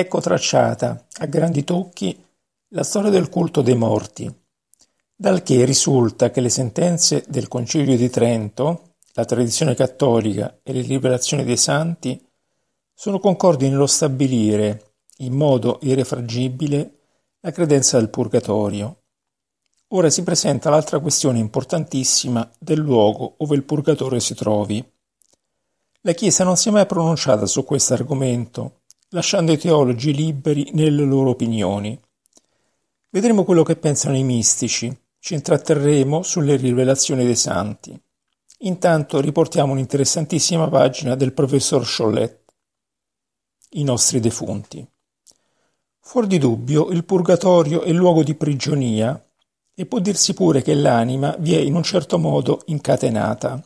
Ecco tracciata, a grandi tocchi, la storia del culto dei morti, dal che risulta che le sentenze del Concilio di Trento, la tradizione cattolica e le liberazioni dei santi sono concordi nello stabilire, in modo irrefragibile, la credenza del purgatorio. Ora si presenta l'altra questione importantissima del luogo dove il purgatorio si trovi. La Chiesa non si è mai pronunciata su questo argomento lasciando i teologi liberi nelle loro opinioni. Vedremo quello che pensano i mistici, ci intratterremo sulle rivelazioni dei santi. Intanto riportiamo un'interessantissima pagina del professor Chollet, I nostri defunti. Fuor di dubbio, il purgatorio è luogo di prigionia e può dirsi pure che l'anima vi è in un certo modo incatenata.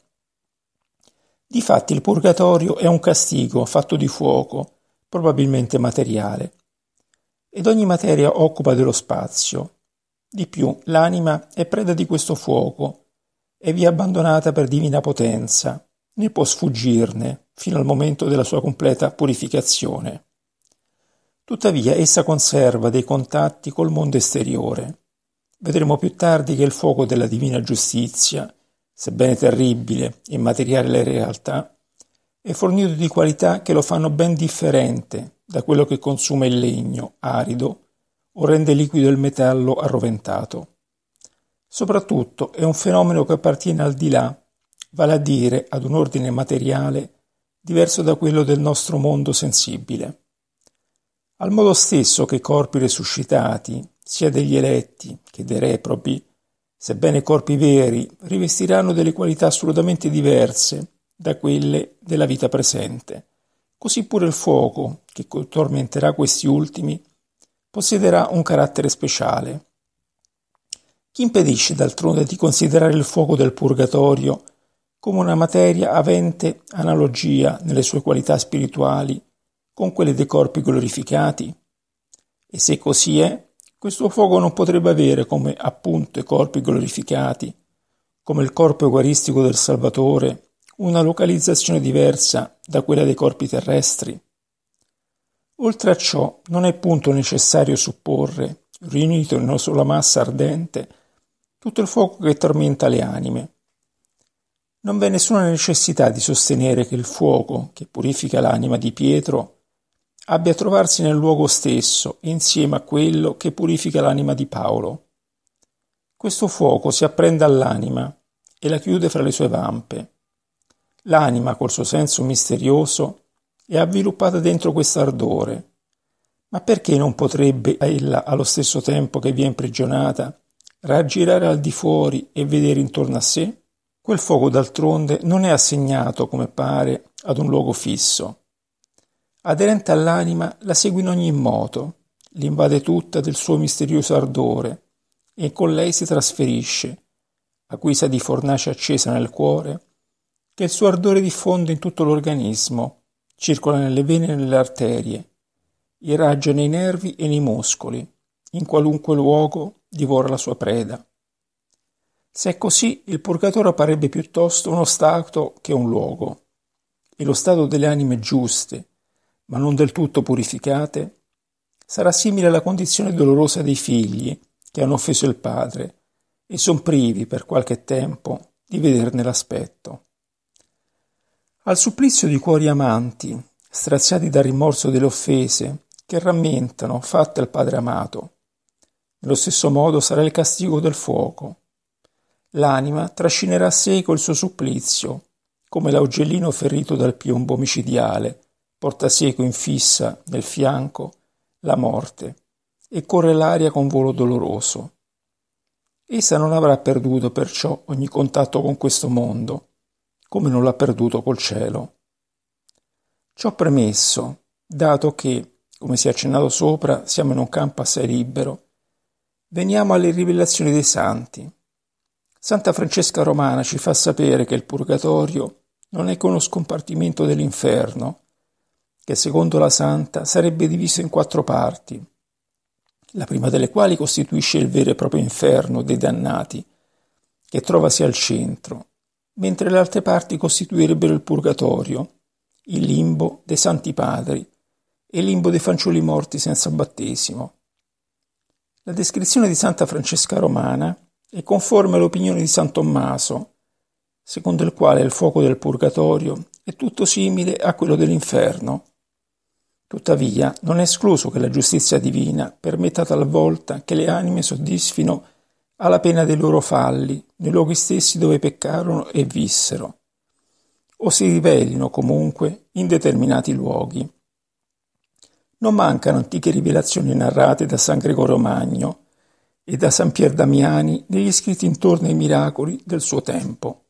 Difatti il purgatorio è un castigo fatto di fuoco, probabilmente materiale. Ed ogni materia occupa dello spazio. Di più, l'anima è preda di questo fuoco, e vi è abbandonata per divina potenza, né può sfuggirne fino al momento della sua completa purificazione. Tuttavia essa conserva dei contatti col mondo esteriore. Vedremo più tardi che il fuoco della divina giustizia, sebbene terribile e materiale la realtà, è fornito di qualità che lo fanno ben differente da quello che consuma il legno, arido, o rende liquido il metallo arroventato. Soprattutto è un fenomeno che appartiene al di là, vale a dire ad un ordine materiale diverso da quello del nostro mondo sensibile. Al modo stesso che i corpi resuscitati, sia degli eletti che dei reprobi, sebbene corpi veri, rivestiranno delle qualità assolutamente diverse da quelle della vita presente. Così pure il fuoco, che tormenterà questi ultimi, possiederà un carattere speciale. Chi impedisce d'altronde di considerare il fuoco del purgatorio come una materia avente analogia nelle sue qualità spirituali con quelle dei corpi glorificati? E se così è, questo fuoco non potrebbe avere come appunto i corpi glorificati, come il corpo eucaristico del Salvatore, una localizzazione diversa da quella dei corpi terrestri. Oltre a ciò, non è punto necessario supporre, riunito in una sola massa ardente, tutto il fuoco che tormenta le anime. Non v'è nessuna necessità di sostenere che il fuoco, che purifica l'anima di Pietro, abbia a trovarsi nel luogo stesso, insieme a quello che purifica l'anima di Paolo. Questo fuoco si apprende all'anima e la chiude fra le sue vampe. L'anima, col suo senso misterioso, è avviluppata dentro quest'ardore. Ma perché non potrebbe ella, allo stesso tempo che vi è imprigionata, raggirare al di fuori e vedere intorno a sé? Quel fuoco d'altronde non è assegnato, come pare, ad un luogo fisso. Aderente all'anima, la segue in ogni moto, l'invade tutta del suo misterioso ardore, e con lei si trasferisce, a guisa di fornace accesa nel cuore, che il suo ardore diffonde in tutto l'organismo, circola nelle vene e nelle arterie, irraggia nei nervi e nei muscoli, in qualunque luogo divora la sua preda. Se è così, il purgatorio apparebbe piuttosto uno stato che un luogo, e lo stato delle anime giuste, ma non del tutto purificate, sarà simile alla condizione dolorosa dei figli che hanno offeso il padre e son privi per qualche tempo di vederne l'aspetto. Al supplizio di cuori amanti, straziati dal rimorso delle offese, che rammentano fatte al Padre amato. Nello stesso modo sarà il castigo del fuoco. L'anima trascinerà seco il suo supplizio, come l'augellino ferito dal piombo micidiale, porta seco infissa nel fianco la morte e corre l'aria con volo doloroso. Essa non avrà perduto perciò ogni contatto con questo mondo, come non l'ha perduto col cielo. Ciò premesso, dato che, come si è accennato sopra, siamo in un campo assai libero, veniamo alle rivelazioni dei santi. Santa Francesca Romana ci fa sapere che il purgatorio non è che uno scompartimento dell'inferno, che secondo la Santa sarebbe diviso in quattro parti, la prima delle quali costituisce il vero e proprio inferno dei dannati, che trovasi al centro, mentre le altre parti costituirebbero il purgatorio, il limbo dei santi padri e il limbo dei fanciulli morti senza battesimo. La descrizione di Santa Francesca Romana è conforme all'opinione di San Tommaso, secondo il quale il fuoco del purgatorio è tutto simile a quello dell'inferno. Tuttavia, non è escluso che la giustizia divina permetta talvolta che le anime soddisfino alla pena dei loro falli, nei luoghi stessi dove peccarono e vissero, o si rivelino comunque in determinati luoghi. Non mancano antiche rivelazioni narrate da San Gregorio Magno e da San Pier Damiani negli scritti intorno ai miracoli del suo tempo.